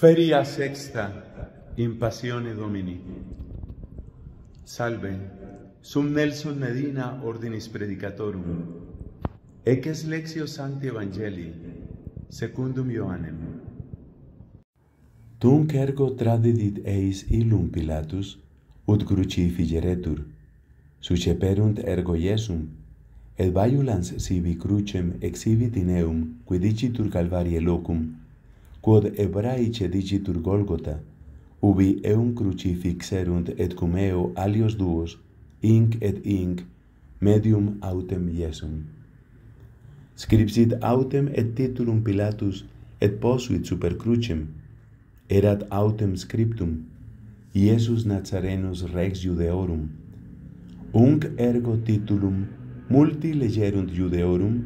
Feria sexta in passione Domini. Salve, sum Nelson Medina ordinis predicatorum. Ecce lexio Sancti Evangelii secundum Ioannem. Tum ergo tradidit eis illum Pilatus ut crucifigeretur. Suceperunt ergo Iesum et vaiulans sibi crucem exhibit in eum quidicitur Calvarie locum quod ebraice digitur Golgota, ubi eum crucifixerunt et cum eo alios duos, inc et inc, medium autem Iesum. Scripsit autem et titulum Pilatus, et posuit super crucem, erat autem scriptum, Iesus Nazarenus rex judeorum. Unc ergo titulum, multi legerunt judeorum,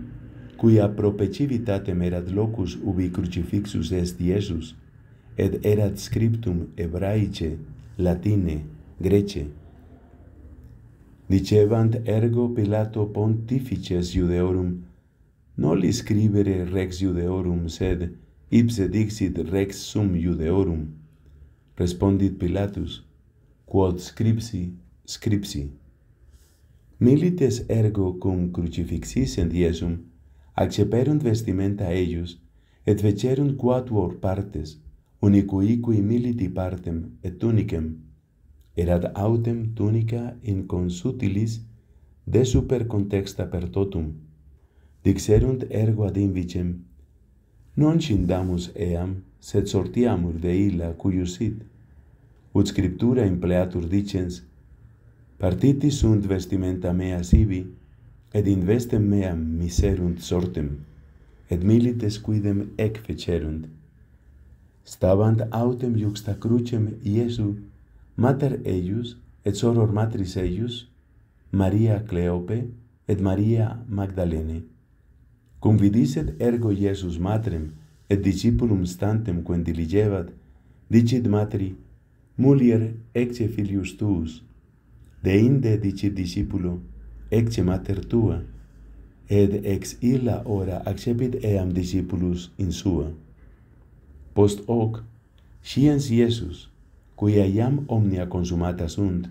quia pro pecivitate merat locus ubi crucifixus est Iesus et erat scriptum hebraice latine grece dicebant ergo pilato pontifices iudeorum noli scribere rex iudeorum sed ipse dixit rex sum iudeorum respondit pilatus quod scripsi scripsi milites ergo cum crucifixissent iesum acceperunt vestimenta eius et fecerunt quatuor partes unicui cui militi partem et tunicam erat autem tunica in consutilis de super contexta per totum dixerunt ergo ad invicem non cindamus eam sed sortiamur de illa cuius sit ut scriptura empleatur dicens partitis sunt vestimenta mea sibi et investem meam miserunt sortem, et milites quidem ec fecerunt. Stabant autem juxta crucem Iesu, mater eius, et soror matris eius, Maria Cleope, et Maria Magdalene. Cum vidiset ergo Iesus matrem, et discipulum stantem quen diligevat, dicit matri, mulier, ecce filius tuus, deinde dicit discipulo, exce mater tua, ed ex illa ora accepit eam discipulus in sua. Post hoc, sciens Iesus, cui iam omnia consumata sunt,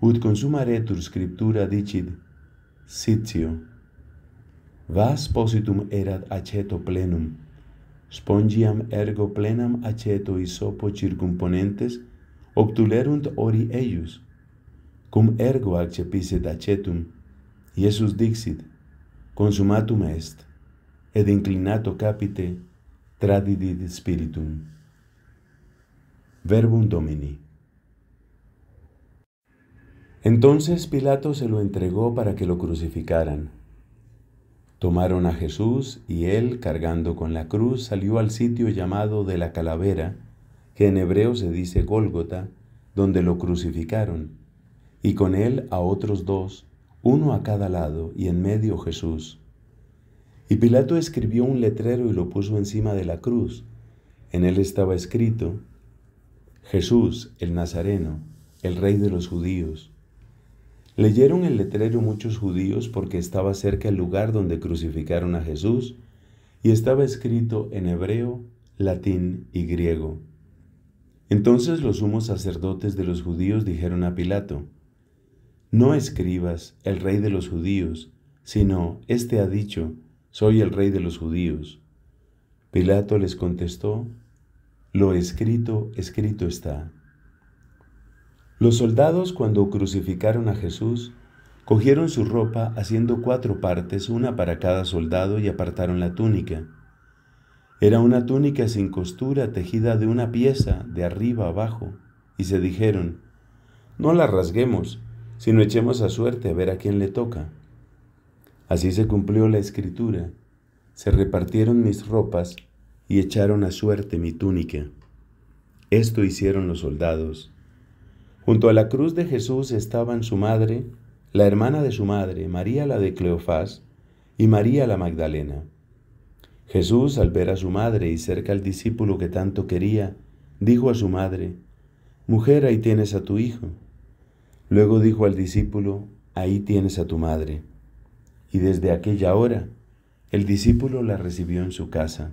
ut consumaretur scriptura dicit, sitio, vas positum erat aceto plenum, spongiam ergo plenam aceto isopo circumponentes, obtulerunt ori eius, cum ergo accepiset acetum, Jesús dixit, consumatum est, ed inclinato capite tradidit spiritum. Verbum Domini. Entonces Pilato se lo entregó para que lo crucificaran. Tomaron a Jesús y él, cargando con la cruz, salió al sitio llamado de la calavera, que en hebreo se dice Gólgota, donde lo crucificaron, y con él a otros dos, uno a cada lado y en medio Jesús. Y Pilato escribió un letrero y lo puso encima de la cruz. En él estaba escrito, Jesús el Nazareno, el rey de los judíos. Leyeron el letrero muchos judíos porque estaba cerca el lugar donde crucificaron a Jesús y estaba escrito en hebreo, latín y griego. Entonces los sumos sacerdotes de los judíos dijeron a Pilato, no escribas el rey de los judíos, sino, éste ha dicho, soy el rey de los judíos. Pilato les contestó, lo escrito, escrito está. Los soldados cuando crucificaron a Jesús, cogieron su ropa haciendo cuatro partes, una para cada soldado, y apartaron la túnica. Era una túnica sin costura tejida de una pieza de arriba abajo, y se dijeron, no la rasguemos, sino echemos a suerte a ver a quién le toca. Así se cumplió la escritura. Se repartieron mis ropas y echaron a suerte mi túnica. Esto hicieron los soldados. Junto a la cruz de Jesús estaban su madre, la hermana de su madre, María la de Cleofás, y María la Magdalena. Jesús, al ver a su madre y cerca al discípulo que tanto quería, dijo a su madre, Mujer, ahí tienes a tu hijo. Luego dijo al discípulo, ahí tienes a tu madre. Y desde aquella hora, el discípulo la recibió en su casa.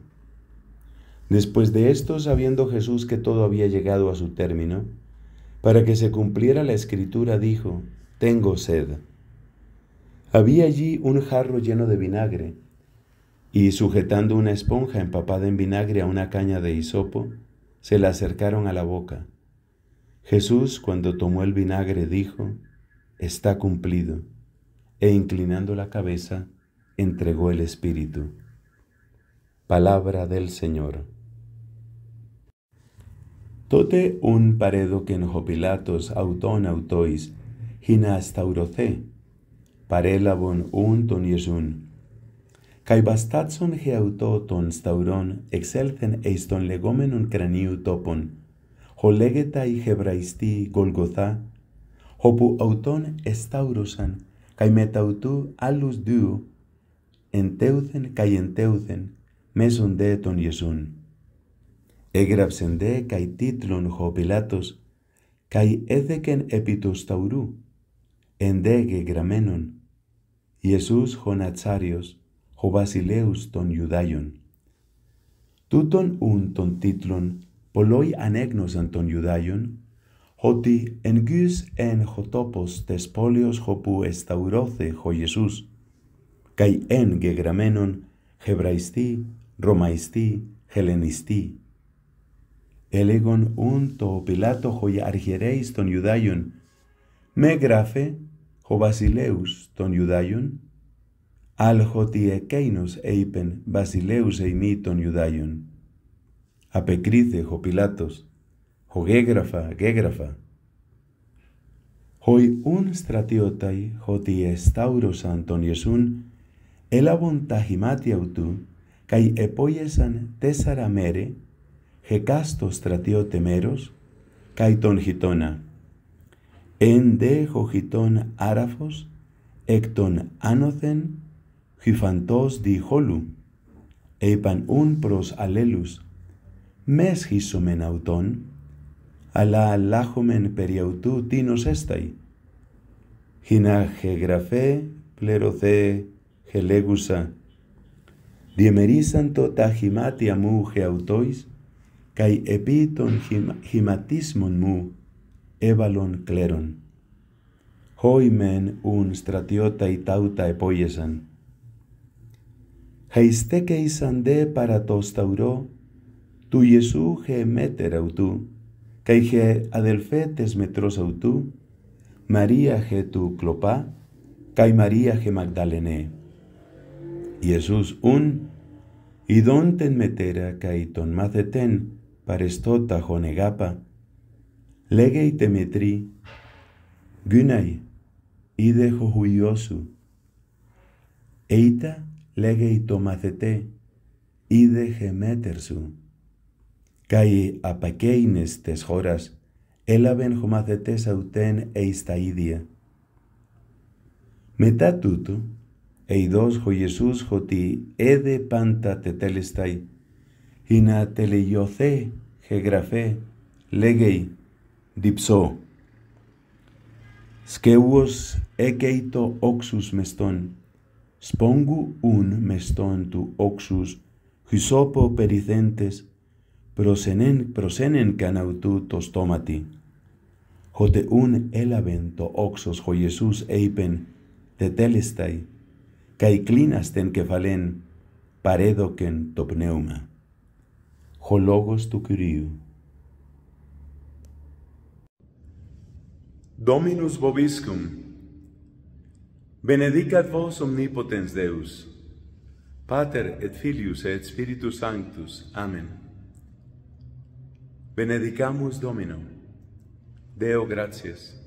Después de esto, sabiendo Jesús que todo había llegado a su término, para que se cumpliera la escritura, dijo, Tengo sed. Había allí un jarro lleno de vinagre, y sujetando una esponja empapada en vinagre a una caña de hisopo, se la acercaron a la boca. Jesús cuando tomó el vinagre dijo, está cumplido, e inclinando la cabeza, entregó el Espíritu. Palabra del Señor. Tote un paredo que en Jopilatos auton autois, hina estauroce, parelabon un toniesun. Kai bastatson geauto ton stauron, excelten eiston legomen un craniu topon, ho legeta i hebraisti golgotha hopu auton estaurosan kai metautu alus du enteuthen kai enteuthen meson de ton iesun egrapsen de kai titlon ho pilatos kai edeken epi tus taurou endege gramenon iesus ho natsarios ho basileus ton judaion tuton un ton titlon πολλοί ανέγνωσαν των Ιουδαίων ότι εν γύς εν χωτόπος τες πόλεως όπου εσταυρώθε ο Ιησούς, καί εν γεγραμμένον χεβραϊστή, ρωμαϊστή, χελενιστή. Έλεγον ούν το πιλάτο χωί αρχιερέης των Ιουδαίων, με γράφε ο βασιλέους των Ιουδαίων, αλχοτι εκείνος είπεν βασιλέους ἐμῖ των Ιουδαίων. de jopilatos, jogégrafa, gégrafa. Hoy un stratiotai joti estauros antoniesun, elabon tajimati kai epoiesan tesara mere, jecasto stratiotemeros, kai ton gitona. En de jojiton árafos, ecton anothen jifantos di holu, un pros alelus, μέσχισομεν αυτόν, αλλά αλλάχομεν περί αυτού τίνος έσταει. Χινά γραφέ πλερωθέ, χελέγουσα. Διεμερίσαν το τα χυμάτια μου χεαυτόης, καί επί των χηματίσμων μου έβαλον κλέρον. Χόιμεν ουν στρατιώτα η τάουτα επόγεσαν. Χαϊστέκεϊσαν δε παρά το σταυρό Tu Iesu tú, autú, je adelfetes metros autú, María ge tu clopá, kai María ge magdalene. Jesús un, y don ten metera kai ton maceten, parestota jonegapa, legei temetri, gunai, ide juyosu, eita y tomacete, ide gemetersu. καί απακέινες τές χώρας έλαβεν χωμαθετές αυτέν εις τα ίδια. Μετά τούτο, ειδός ο Ιησούς ότι έδε πάντα τέ ή να τελειωθέ, χεγραφέ, λέγει, διψώ. Σκεύος έκει το όξους μεστόν, σπόγγου ούν μεστόν του όξους, χυσόπο περιθέντες, prosenen prosenen kanautu tostomati hote un elavento oxos ho iesus eipen te telestai kai clinasten ten ke valen paredo ken to pneuma ho logos tu curiu. dominus vobiscum benedicat vos omnipotens deus pater et filius et spiritus sanctus amen Benedicamos Domino. Deo gracias.